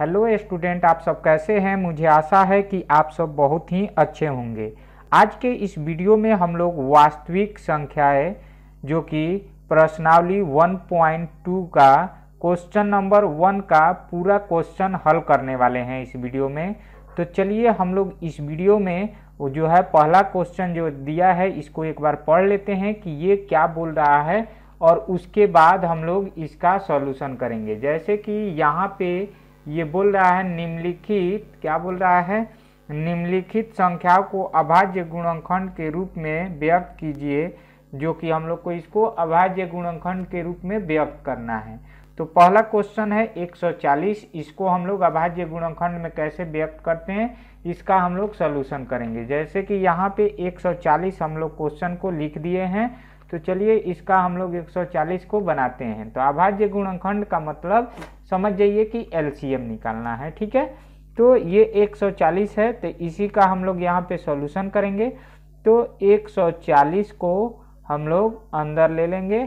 hello student आप सब कैसे हैं मुझे आशा है कि आप सब बहुत ही अच्छे होंगे आज के इस वीडियो में हम लोग वास्तविक संख्याएं जो कि प्रश्नावली 1.2 का क्वेश्चन नंबर वन का पूरा क्वेश्चन हल करने वाले हैं इस वीडियो में तो चलिए हम लोग इस वीडियो में वो जो है पहला क्वेश्चन जो दिया है इसको एक बार पढ़ लेते हैं कि ये क्या बोल रहा है और उसके बाद हम लोग इसका सॉल्यूशन करेंगे जैसे कि यहाँ पे ये बोल रहा है निम्नलिखित क्या बोल रहा है निम्नलिखित संख्याओं को अभाज्य गुणनखंड के रूप में व्यक्त कीजिए जो कि हम लोग को इसको अभाज्य गुणनखंड के रूप में व्यक्त करना है तो पहला क्वेश्चन है 140 इसको हम लोग अभाज्य गुणनखंड में कैसे व्यक्त करते हैं इसका हम लोग सोल्यूशन करेंगे जैसे कि यहाँ पे 140 हम लोग क्वेश्चन को लिख दिए हैं तो चलिए इसका हम लोग 140 को बनाते हैं तो अभाज्य गुणनखंड का मतलब समझ जाइए कि एल निकालना है ठीक है तो ये 140 है तो इसी का हम लोग यहाँ पे सॉल्यूशन करेंगे तो 140 को हम लोग अंदर ले लेंगे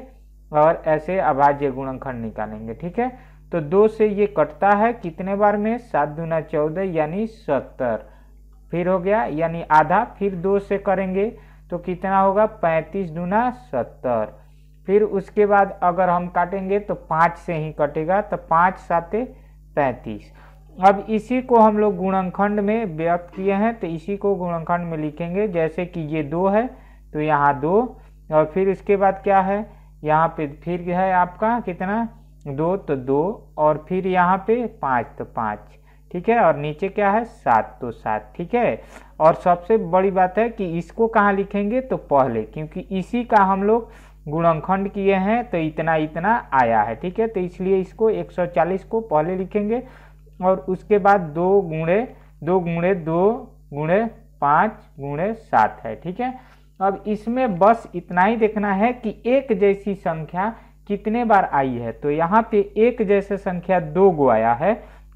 और ऐसे अभाज्य गुणनखंड निकालेंगे ठीक है तो दो से ये कटता है कितने बार में सात दुना चौदह यानी सत्तर फिर हो गया यानी आधा फिर दो से करेंगे तो कितना होगा पैंतीस दूना सत्तर फिर उसके बाद अगर हम काटेंगे तो पाँच से ही कटेगा तो पाँच साते पैंतीस अब इसी को हम लोग गुणनखंड में व्यक्त किए हैं तो इसी को गुणनखंड में लिखेंगे जैसे कि ये दो है तो यहाँ दो और फिर उसके बाद क्या है यहाँ पे फिर है आपका कितना दो तो दो और फिर यहाँ पे पाँच तो पाँच ठीक है और नीचे क्या है सात तो सात ठीक है और सबसे बड़ी बात है कि इसको कहाँ लिखेंगे तो पहले क्योंकि इसी का हम लोग गुणनखंड किए हैं तो इतना इतना आया है ठीक है तो इसलिए इसको 140 को पहले लिखेंगे और उसके बाद दो गुणे दो गुणे दो गुणे पाँच गुणे सात है ठीक है अब इसमें बस इतना ही देखना है कि एक जैसी संख्या कितने बार आई है तो यहाँ पे एक जैसे संख्या दो गो आया है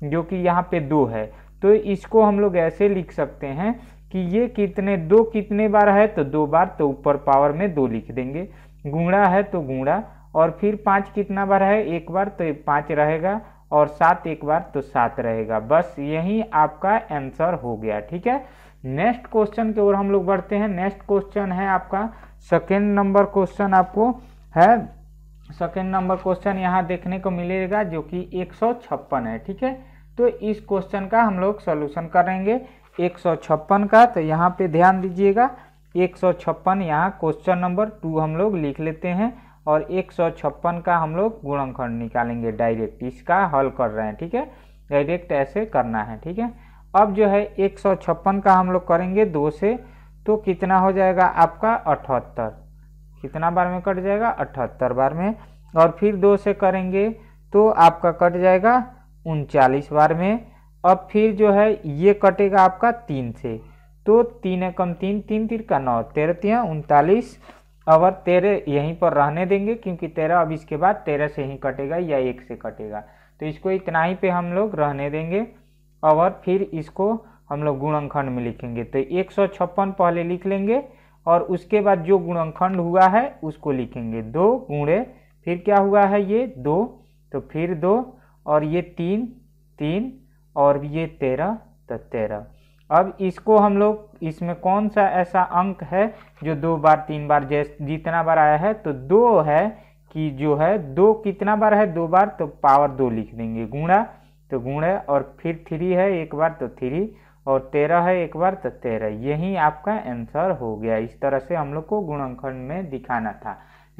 जो कि यहाँ पे दो है तो इसको हम लोग ऐसे लिख सकते हैं कि ये कितने दो कितने बार है तो दो बार तो ऊपर पावर में दो लिख देंगे गुणा है तो गुणा और फिर पाँच कितना बार है एक बार तो पाँच रहेगा और सात एक बार तो सात रहेगा बस यही आपका आंसर हो गया ठीक है नेक्स्ट क्वेश्चन की ओर हम लोग बढ़ते हैं नेक्स्ट क्वेश्चन है आपका सेकेंड नंबर क्वेश्चन आपको है सेकेंड नंबर क्वेश्चन यहाँ देखने को मिलेगा जो कि एक है ठीक है तो इस क्वेश्चन का हम लोग सोल्यूशन करेंगे एक सौ छप्पन का तो यहाँ पे ध्यान दीजिएगा एक सौ छप्पन यहाँ क्वेश्चन नंबर टू हम लोग लिख लेते हैं और एक सौ छप्पन का हम लोग गुणनखंड निकालेंगे डायरेक्ट इसका हल कर रहे हैं ठीक है डायरेक्ट ऐसे करना है ठीक है अब जो है एक सौ छप्पन का हम लोग करेंगे दो से तो कितना हो जाएगा आपका अठहत्तर कितना बार में कट जाएगा अठहत्तर बार में और फिर दो से करेंगे तो आपका कट जाएगा उनचालीस बार में अब फिर जो है ये कटेगा आपका तीन से तो तीन एकम तीन तीन तीन का नौ तेरह तीन उनतालीस और तेरह यहीं पर रहने देंगे क्योंकि तेरह अब इसके बाद तेरह से ही कटेगा या एक से कटेगा तो इसको इतना ही पे हम लोग रहने देंगे और फिर इसको हम लोग गुणनखंड में लिखेंगे तो एक सौ छप्पन पहले लिख लेंगे और उसके बाद जो गुणनखंड हुआ है उसको लिखेंगे दो गुणे फिर क्या हुआ है ये दो तो फिर दो और ये तीन तीन और ये तेरह तो तेरह अब इसको हम लोग इसमें कौन सा ऐसा अंक है जो दो बार तीन बार जैस जितना बार आया है तो दो है कि जो है दो कितना बार है दो बार तो पावर दो लिख देंगे गुणा तो गुणा और फिर थ्री है एक बार तो थ्री और तेरह है एक बार तो तेरह यही आपका आंसर हो गया इस तरह से हम लोग को गुणनखंड में दिखाना था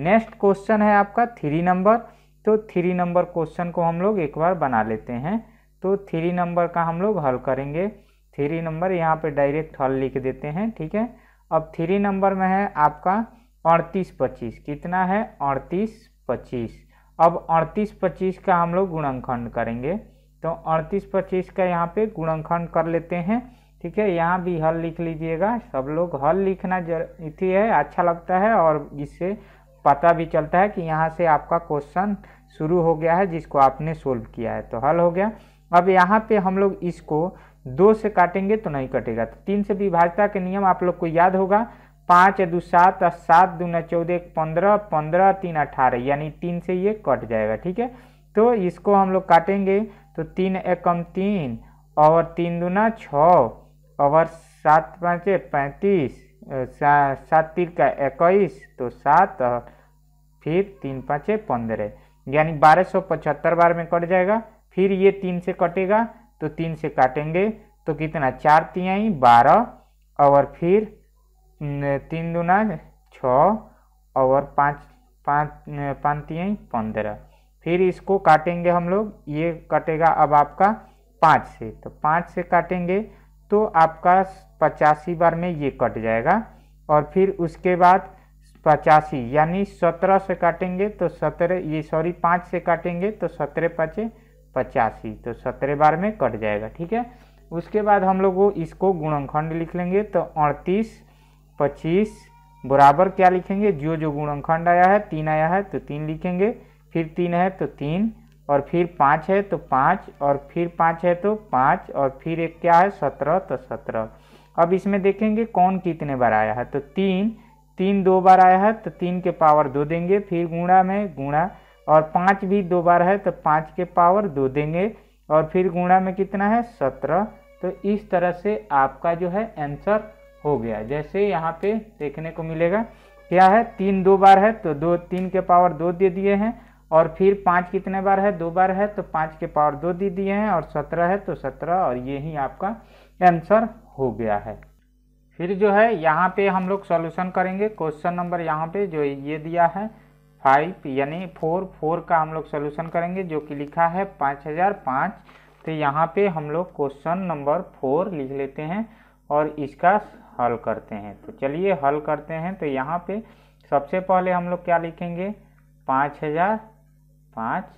नेक्स्ट क्वेश्चन है आपका थ्री नंबर तो थ्री नंबर क्वेश्चन को हम लोग एक बार बना लेते हैं तो थ्री नंबर का हम लोग हल करेंगे थ्री नंबर यहाँ पे डायरेक्ट हल लिख देते हैं ठीक है अब थ्री नंबर में है आपका अड़तीस पच्चीस कितना है अड़तीस पच्चीस अब अड़तीस पच्चीस का हम लोग गुणनखंड करेंगे तो अड़तीस पच्चीस का यहाँ पे गुणनखंड कर लेते हैं ठीक है यहाँ भी हल लिख लीजिएगा सब लोग हल लिखना जरूरी है अच्छा लगता है और इससे पता भी चलता है कि यहाँ से आपका क्वेश्चन शुरू हो गया है जिसको आपने सोल्व किया है तो हल हो गया अब यहाँ पे हम लोग इसको दो से काटेंगे तो नहीं कटेगा तो तीन से विभाजता के नियम आप लोग को याद होगा पाँच दू सात और सात दू न चौदह पंद्रह पंद्रह तीन अठारह यानी तीन से ये कट जाएगा ठीक है तो इसको हम लोग काटेंगे तो तीन एकम तीन और तीन दूना छः और सात पाँच पैंतीस सात तीन का इक्कीस तो सात और फिर तीन पाँच पंद्रह यानी बारह सौ पचहत्तर बार में कट जाएगा फिर ये तीन से कटेगा तो तीन से काटेंगे तो कितना चार तियाई बारह और फिर तीन दुना छः और पाँच पाँच पाँच तियाई पंद्रह फिर इसको काटेंगे हम लोग ये कटेगा अब आपका पाँच से तो पाँच से काटेंगे तो आपका पचासी बार में ये कट जाएगा और फिर उसके बाद पचासी यानी सत्रह से काटेंगे तो सत्रह ये सॉरी पाँच से काटेंगे तो सत्रह पचे पचासी तो सत्रह बार में कट जाएगा ठीक है उसके बाद हम लोग इसको गुणनखंड लिख लेंगे तो अड़तीस पच्चीस बराबर क्या लिखेंगे जो जो गुणनखंड आया है तीन आया है तो तीन लिखेंगे फिर तीन है तो तीन और फिर पाँच है तो पाँच और फिर पाँच है तो पाँच और फिर एक क्या है सत्रह तो सत्रह अब इसमें देखेंगे कौन कितने बार आया है तो तीन तीन दो बार आया है तो तीन के पावर दो देंगे फिर गुणा में गुणा और पाँच भी दो बार है तो पाँच के पावर दो देंगे और फिर गुणा में कितना है सत्रह तो इस तरह से आपका जो है आंसर हो गया जैसे यहाँ पे देखने को मिलेगा क्या है तीन दो बार है तो दो तीन के पावर दो दे दिए हैं और फिर पाँच कितने बार है दो बार है तो पाँच के पावर दो दे दिए हैं और सत्रह है तो सत्रह और ये ही आपका आंसर हो गया है फिर जो है यहाँ पे हम लोग सॉल्यूशन करेंगे क्वेश्चन नंबर यहाँ पे जो ये दिया है फाइव यानी फोर फोर का हम लोग सोल्यूशन करेंगे जो कि लिखा है पाँच हज़ार पाँच तो यहाँ पे हम लोग क्वेश्चन नंबर फोर लिख लेते हैं और इसका हल करते हैं तो चलिए हल करते हैं तो यहाँ पे सबसे पहले हम लोग क्या लिखेंगे पाँच हज़ार पाँच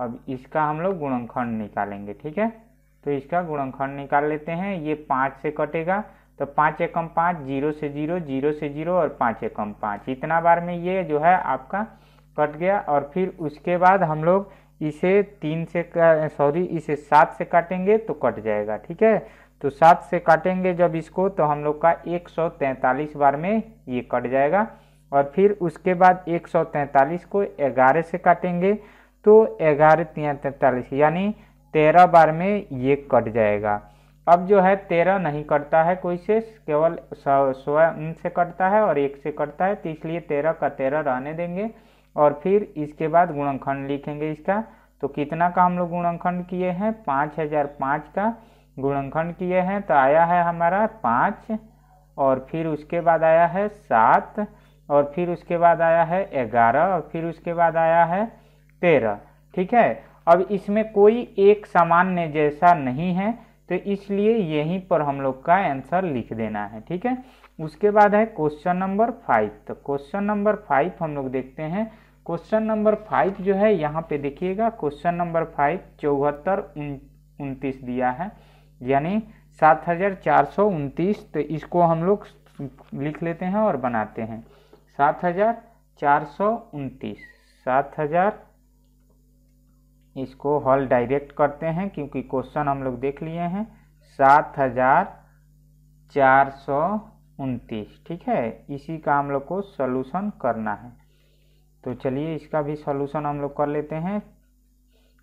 अब इसका हम लोग गुणनखंड निकालेंगे ठीक है तो इसका गुणनखंड निकाल लेते हैं ये पाँच से कटेगा तो पाँच एकम पाँच जीरो से जीरो जीरो से जीरो और पाँच एकम पाँच इतना बार में ये जो है आपका कट गया और फिर उसके बाद हम लोग इसे तीन से सॉरी इसे सात से काटेंगे तो कट जाएगा ठीक है तो सात से काटेंगे जब इसको तो हम लोग का एक सौ तैंतालीस बार में ये कट जाएगा और फिर उसके बाद एक सौ तैंतालीस को ग्यारह से काटेंगे तो ग्यारह तैंतालीस यानी तेरह बार में ये कट जाएगा अब जो है तेरह नहीं करता है कोई से केवल स्वयं से करता है और एक से करता है तो इसलिए तेरह का तेरह रहने देंगे और फिर इसके बाद गुणनखंड लिखेंगे इसका तो कितना का हम लोग गुणनखंड किए हैं पाँच हजार पाँच का गुणनखंड किए हैं तो आया है हमारा पाँच और फिर उसके बाद आया है सात और फिर उसके बाद आया है ग्यारह और फिर उसके बाद आया है तेरह ठीक है अब इसमें कोई एक सामान्य जैसा नहीं है तो इसलिए यहीं पर हम लोग का आंसर लिख देना है ठीक है उसके बाद है क्वेश्चन नंबर फाइव तो क्वेश्चन नंबर फाइव हम लोग देखते हैं क्वेश्चन नंबर फाइव जो है यहाँ पे देखिएगा क्वेश्चन नंबर फाइव चौहत्तर उनतीस दिया है यानी सात हजार चार सौ उनतीस तो इसको हम लोग लिख लेते हैं और बनाते हैं सात हजार चार सौ उनतीस सात हजार इसको हॉल डायरेक्ट करते हैं क्योंकि क्वेश्चन हम लोग देख लिए हैं सात हजार चार सौ उनतीस ठीक है इसी का हम लोग को सलूशन करना है तो चलिए इसका भी सलूशन हम लोग कर लेते हैं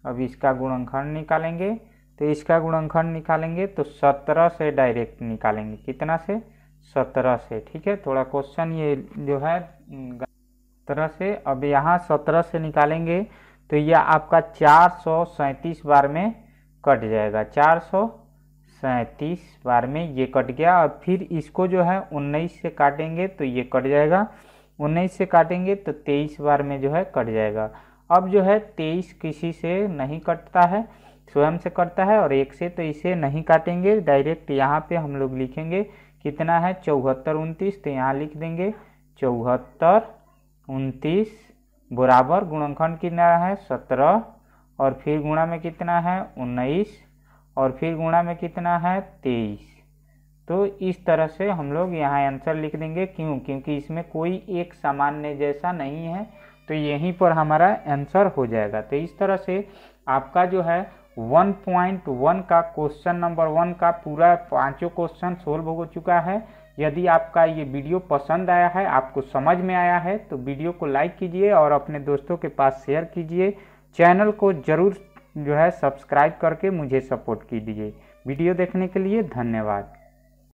अब इसका गुणनखंड निकालेंगे तो इसका गुणनखंड निकालेंगे तो सत्रह से डायरेक्ट निकालेंगे कितना से सत्रह से ठीक है थोड़ा क्वेश्चन ये जो है सत्रह से अब यहाँ सत्रह से निकालेंगे तो यह आपका चार बार में कट जाएगा चार सैंतीस बार में ये कट गया और फिर इसको जो है उन्नीस से काटेंगे तो ये कट जाएगा उन्नीस से काटेंगे तो तेईस बार में जो है कट जाएगा अब जो है तेईस किसी से नहीं कटता है स्वयं से कटता है और एक से तो इसे नहीं काटेंगे डायरेक्ट यहाँ पे हम लोग लिखेंगे कितना है चौहत्तर उनतीस तो यहाँ लिख देंगे चौहत्तर उनतीस बराबर गुणनखंड कितना है सत्रह और फिर गुणा में कितना है उन्नीस और फिर गुणा में कितना है तेईस तो इस तरह से हम लोग यहाँ आंसर लिख देंगे क्यों क्योंकि इसमें कोई एक सामान्य जैसा नहीं है तो यहीं पर हमारा आंसर हो जाएगा तो इस तरह से आपका जो है 1.1 का क्वेश्चन नंबर वन का पूरा पांचों क्वेश्चन सोल्व हो चुका है यदि आपका ये वीडियो पसंद आया है आपको समझ में आया है तो वीडियो को लाइक कीजिए और अपने दोस्तों के पास शेयर कीजिए चैनल को ज़रूर जो है सब्सक्राइब करके मुझे सपोर्ट कीजिए वीडियो देखने के लिए धन्यवाद